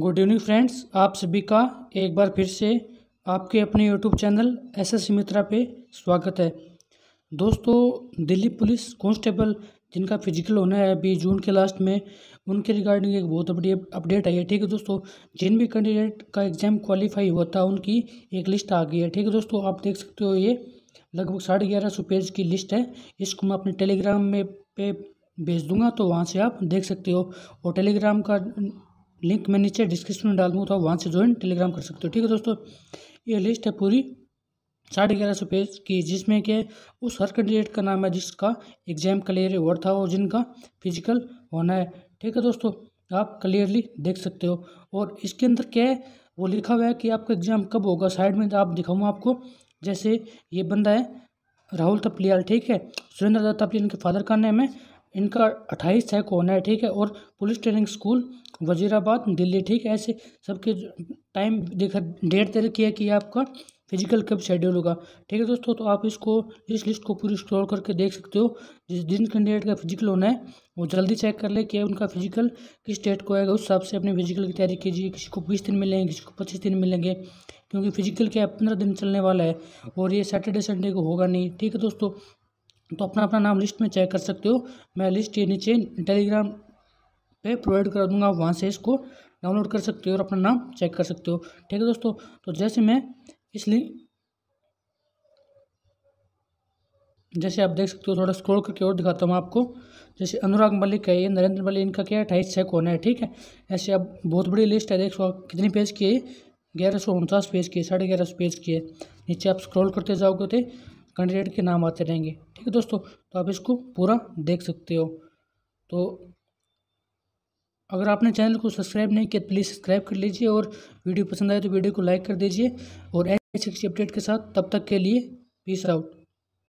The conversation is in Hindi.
गुड इवनिंग फ्रेंड्स आप सभी का एक बार फिर से आपके अपने YouTube channel S S Mitra पे स्वागत है दोस्तों दिल्ली पुलिस कांस्टेबल जिनका फिजिकल होना है अभी जून के लास्ट में उनके रिगार्डिंग एक बहुत बड़ी अपडेट आई है ठीक है दोस्तों जिन भी कैंडिडेट का एग्ज़ाम क्वालिफाई हुआ था उनकी एक लिस्ट आ गई है ठीक है दोस्तों आप देख सकते हो ये लगभग साढ़े ग्यारह सौ पेज की लिस्ट है इसको मैं अपने टेलीग्राम में पे भेज दूंगा तो वहाँ से आप देख सकते हो और टेलीग्राम का लिंक मैं नीचे डिस्क्रिप्शन में डाल दूँगा तो वहाँ से ज्वाइन टेलीग्राम कर सकते हो ठीक है दोस्तों ये लिस्ट है पूरी साढ़े ग्यारह सौ पेज की जिसमें कि उस हर कैंडिडेट का नाम है जिसका एग्जाम क्लियर हुआ था और जिनका फिजिकल होना है ठीक है दोस्तों आप क्लियरली देख सकते हो और इसके अंदर क्या है वो लिखा हुआ है कि आपका एग्ज़ाम कब होगा साइड में आप दिखाऊंगा आपको जैसे ये बंदा है राहुल तपलियाल ठीक है सुरेंद्र दत्ता तपलियाल के फादर का नाम है इनका अट्ठाईस है ठीक है और police training school Wazirabad Delhi ठीक है ऐसे सबके टाइम देखा डेट तय किया कि आपका फिजिकल कब शेड्यूल होगा ठीक है दोस्तों तो आप इसको इस लिस्ट को पूरी स्टोर करके देख सकते हो जिस जिन कैंडिडेट का फिजिकल होना है वो जल्दी चेक कर ले कि उनका फिजिकल किस डेट को आएगा उस हिसाब से अपने फिजिकल की तैयारी कीजिए किसी को बीस दिन मिलेंगे किसी को पच्चीस दिन मिलेंगे क्योंकि फिजिकल क्या पंद्रह दिन चलने वाला है और ये सैटरडे संडे को होगा नहीं ठीक है दोस्तों तो अपना अपना नाम लिस्ट में चेक कर सकते हो मैं लिस्ट ये नीचे टेलीग्राम पे प्रोवाइड करा दूंगा आप वहाँ से इसको डाउनलोड कर सकते हो और अपना नाम चेक कर सकते हो ठीक है दोस्तों तो जैसे मैं इस लिंक जैसे आप देख सकते हो थोड़ा स्क्रॉल करके और दिखाता हूँ आपको जैसे अनुराग मलिक है ये नरेंद्र मलिक इनका क्या है अठाईस छः कोने है ठीक है ऐसे अब बहुत बड़ी लिस्ट है देख सौ कितनी पेज की है ग्यारह सौ उनचास पेज की है साढ़े ग्यारह सौ पेज की है नीचे आप स्क्रॉल करते जाओगे तो कैंडिडेट के नाम आते रहेंगे ठीक है दोस्तों तो आप इसको पूरा देख सकते हो तो अगर आपने चैनल को सब्सक्राइब नहीं किया तो प्लीज़ सब्सक्राइब कर लीजिए और वीडियो पसंद आए तो वीडियो को लाइक कर दीजिए और ऐसे अपडेट के साथ तब तक के लिए पीस आउट